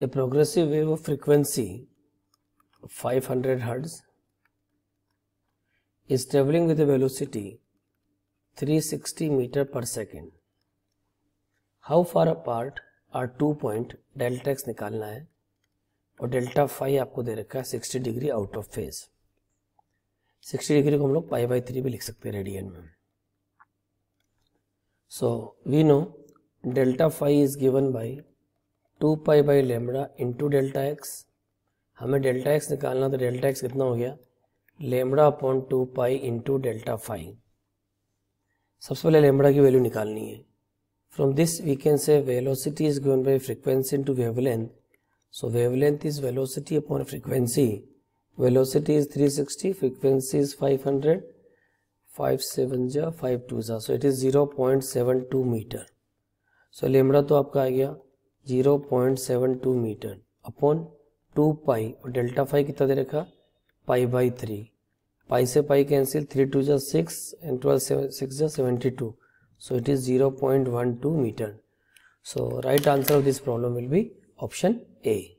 A progressive wave of frequency 500 hertz is traveling with a velocity 360 meter per second. How far apart are two point delta x nikalna hai और delta five आपको दे रखा है 60 degree out of phase 60 degree को हम लोग pi by three भी लिख सकते हैं रेडियन में so we know delta five is given by two pi by lambda into delta x हमें डेल्टा एक्स निकालना तो डेल्टा एक्स कितना हो गया lambda upon two pi into delta five सबसे पहले लेमड़ा की वैल्यू निकालनी है from this we can say velocity is given by frequency into wavelength so wavelength is velocity upon frequency velocity is three sixty frequency is five hundred five seven जा five two जा so it is zero point seven two meter so lambda तो आपका आ गया 0.72 metre upon two पाई और delta phi कितना दे रखा pi by three pi से pi cancel three two जो सिक्स एंड ट्वेल्व सिक्स जो seventy two so it is zero point one two meter so right answer of this problem will be option A